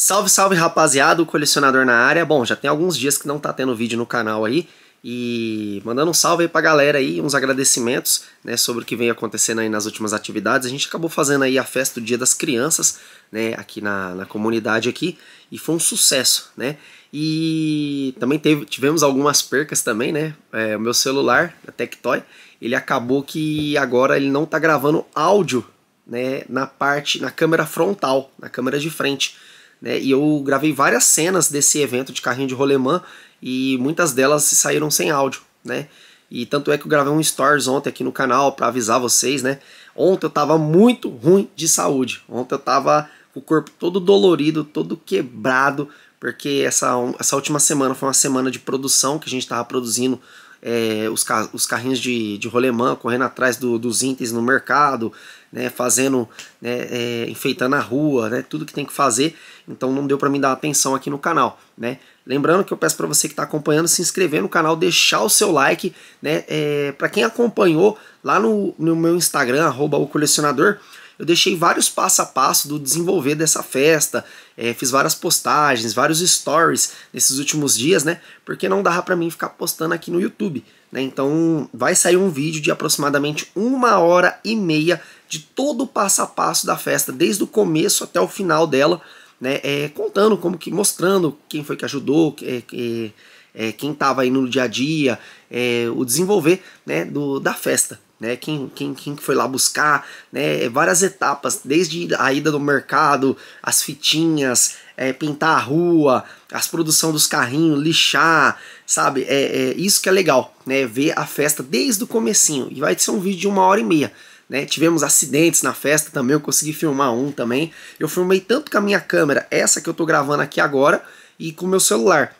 Salve, salve rapaziada, o colecionador na área. Bom, já tem alguns dias que não tá tendo vídeo no canal aí. E mandando um salve aí pra galera aí, uns agradecimentos, né, sobre o que vem acontecendo aí nas últimas atividades. A gente acabou fazendo aí a festa do Dia das Crianças, né, aqui na, na comunidade aqui, e foi um sucesso, né. E também teve, tivemos algumas percas também, né, é, o meu celular, a Tectoy, ele acabou que agora ele não tá gravando áudio, né, na parte, na câmera frontal, na câmera de frente. Né? E eu gravei várias cenas desse evento de carrinho de rolemã e muitas delas saíram sem áudio, né? E tanto é que eu gravei um stories ontem aqui no canal para avisar vocês, né? Ontem eu tava muito ruim de saúde. Ontem eu tava com o corpo todo dolorido, todo quebrado, porque essa, essa última semana foi uma semana de produção que a gente tava produzindo é, os, ca os carrinhos de, de rolemã correndo atrás do, dos itens no mercado, né, fazendo, né, é, enfeitando a rua, né, tudo que tem que fazer. Então não deu para mim dar atenção aqui no canal, né? Lembrando que eu peço para você que está acompanhando se inscrever no canal, deixar o seu like, né? É, para quem acompanhou lá no, no meu Instagram, arroba o colecionador, eu deixei vários passo a passo do desenvolver dessa festa, é, fiz várias postagens, vários stories nesses últimos dias, né? Porque não dava para mim ficar postando aqui no YouTube, né? Então vai sair um vídeo de aproximadamente uma hora e meia de todo o passo a passo da festa, desde o começo até o final dela, né? É, contando como que, mostrando quem foi que ajudou, que é, é quem estava aí no dia a dia, é, o desenvolver né, do, da festa né? Quem, quem, quem foi lá buscar, né? Várias etapas, desde a ida do mercado, as fitinhas, é, pintar a rua, as produção dos carrinhos, lixar, sabe? É, é, isso que é legal, né? Ver a festa desde o comecinho. E vai ser um vídeo de uma hora e meia. Né, tivemos acidentes na festa também, eu consegui filmar um também. Eu filmei tanto com a minha câmera, essa que eu tô gravando aqui agora, e com o meu celular.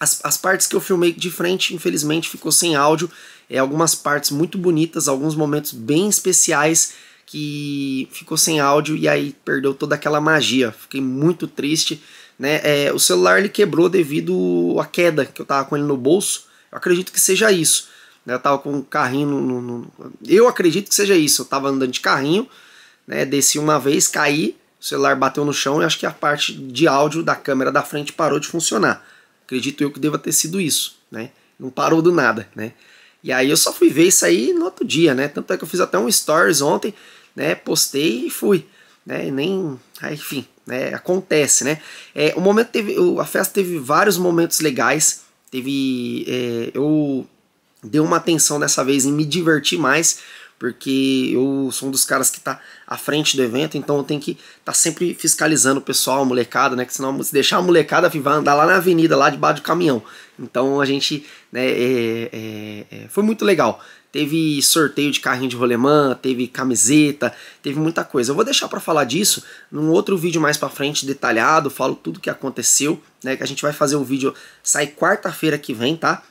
As, as partes que eu filmei de frente, infelizmente, ficou sem áudio é, algumas partes muito bonitas, alguns momentos bem especiais que ficou sem áudio e aí perdeu toda aquela magia. Fiquei muito triste. Né? É, o celular ele quebrou devido à queda que eu tava com ele no bolso. Eu acredito que seja isso. Né? Eu tava com um carrinho no, no, no, Eu acredito que seja isso. Eu tava andando de carrinho, né? Desci uma vez, caí, o celular bateu no chão e acho que a parte de áudio da câmera da frente parou de funcionar. Acredito eu que deva ter sido isso, né? Não parou do nada, né? E aí eu só fui ver isso aí no outro dia, né? Tanto é que eu fiz até um stories ontem, né? Postei e fui, né? nem, aí, ah, enfim, né? Acontece, né? É, o momento teve, a festa teve vários momentos legais. Teve, é, eu dei uma atenção dessa vez em me divertir mais porque eu sou um dos caras que está à frente do evento, então eu tenho que estar tá sempre fiscalizando o pessoal, a molecada, né? Que senão se deixar a molecada vai andar lá na avenida, lá debaixo do caminhão. Então a gente, né, é, é, é, foi muito legal. Teve sorteio de carrinho de rolemã, teve camiseta, teve muita coisa. Eu vou deixar para falar disso num outro vídeo mais para frente detalhado, falo tudo que aconteceu, né? Que a gente vai fazer um vídeo sai quarta-feira que vem, tá?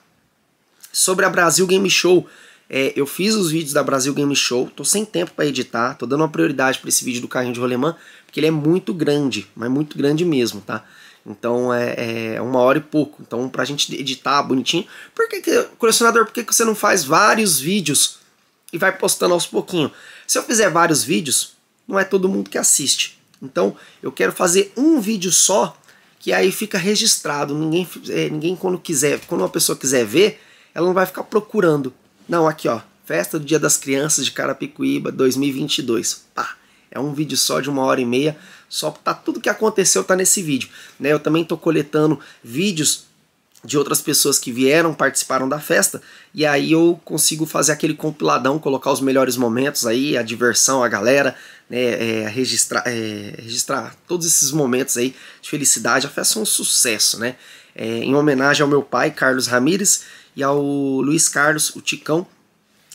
Sobre a Brasil Game Show é, eu fiz os vídeos da Brasil Game Show, tô sem tempo para editar, tô dando uma prioridade para esse vídeo do carrinho de rolemã, porque ele é muito grande, mas muito grande mesmo, tá? Então é, é uma hora e pouco. Então, pra gente editar bonitinho, por que, que colecionador, por que, que você não faz vários vídeos e vai postando aos pouquinho? Se eu fizer vários vídeos, não é todo mundo que assiste. Então, eu quero fazer um vídeo só, que aí fica registrado. Ninguém, é, ninguém quando quiser, quando uma pessoa quiser ver, ela não vai ficar procurando. Não, aqui ó, Festa do Dia das Crianças de Carapicuíba 2022. Pá, é um vídeo só de uma hora e meia, só tá tudo que aconteceu tá nesse vídeo. Né? Eu também tô coletando vídeos de outras pessoas que vieram, participaram da festa, e aí eu consigo fazer aquele compiladão, colocar os melhores momentos aí, a diversão, a galera, né, é, registrar, é, registrar todos esses momentos aí de felicidade. A festa é um sucesso, né? É, em homenagem ao meu pai, Carlos Ramires, e ao Luiz Carlos, o Ticão,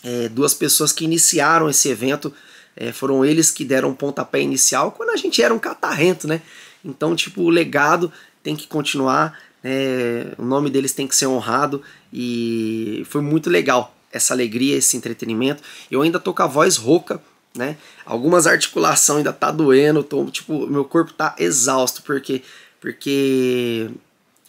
é, duas pessoas que iniciaram esse evento, é, foram eles que deram o pontapé inicial quando a gente era um catarrento, né? Então, tipo, o legado tem que continuar, né? o nome deles tem que ser honrado e foi muito legal essa alegria, esse entretenimento. Eu ainda tô com a voz rouca, né? Algumas articulações ainda tá doendo, tô, tipo, meu corpo tá exausto, porque porque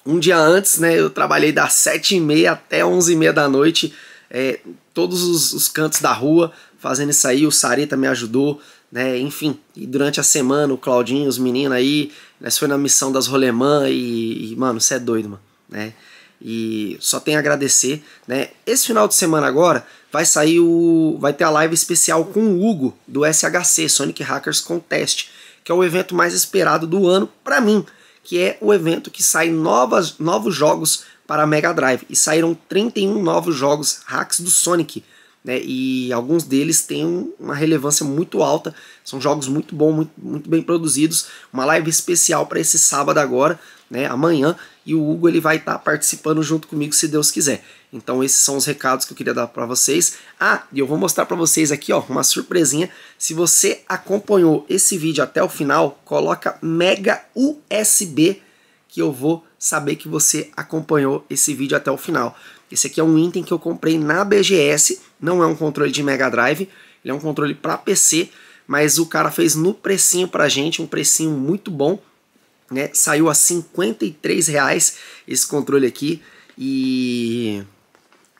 um dia antes, né, eu trabalhei das 7h30 até 11h30 da noite, é, todos os, os, cantos da rua, fazendo isso aí, o Sarita me ajudou, né, enfim, e durante a semana o Claudinho, os meninos aí, nós foi na missão das Rolemã e, e mano, você é doido, mano, né, e só tem a agradecer, né, esse final de semana agora vai sair o, vai ter a live especial com o Hugo, do SHC, Sonic Hackers Contest, que é o evento mais esperado do ano para mim, que é o evento que sai novas, novos jogos para a Mega Drive. E saíram 31 novos jogos hacks do Sonic né? E alguns deles têm uma relevância muito alta. São jogos muito bons, muito, muito bem produzidos. Uma live especial para esse sábado agora, né? Amanhã e o Hugo ele vai estar tá participando junto comigo se Deus quiser. Então esses são os recados que eu queria dar para vocês. Ah, e eu vou mostrar para vocês aqui, ó, uma surpresinha. Se você acompanhou esse vídeo até o final, coloca mega USB que eu vou saber que você acompanhou esse vídeo até o final. Esse aqui é um item que eu comprei na BGS não é um controle de Mega Drive, ele é um controle para PC, mas o cara fez no precinho pra gente, um precinho muito bom, né? Saiu a 53 reais esse controle aqui e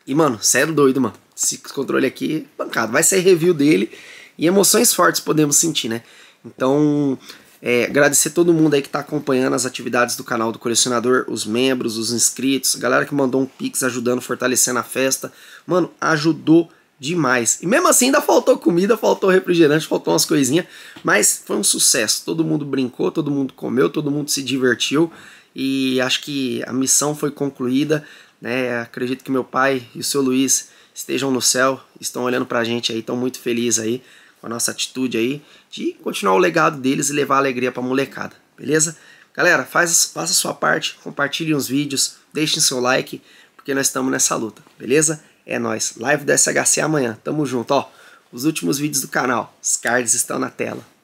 e mano, sério doido, mano. Esse controle aqui, bancado, vai sair review dele e emoções fortes podemos sentir, né? Então, é, agradecer todo mundo aí que está acompanhando as atividades do canal do colecionador, os membros, os inscritos, galera que mandou um pix ajudando, fortalecendo a festa. Mano, ajudou demais. E mesmo assim ainda faltou comida, faltou refrigerante, faltou umas coisinhas, mas foi um sucesso. Todo mundo brincou, todo mundo comeu, todo mundo se divertiu e acho que a missão foi concluída, né? Acredito que meu pai e o seu Luiz estejam no céu, estão olhando pra gente aí, estão muito felizes aí com a nossa atitude aí de continuar o legado deles e levar alegria para a molecada, beleza? Galera, faz, faça a sua parte, compartilhe os vídeos, deixem seu like, porque nós estamos nessa luta, beleza? É nós. Live do SHC amanhã. Tamo junto, ó. Os últimos vídeos do canal, os cards estão na tela.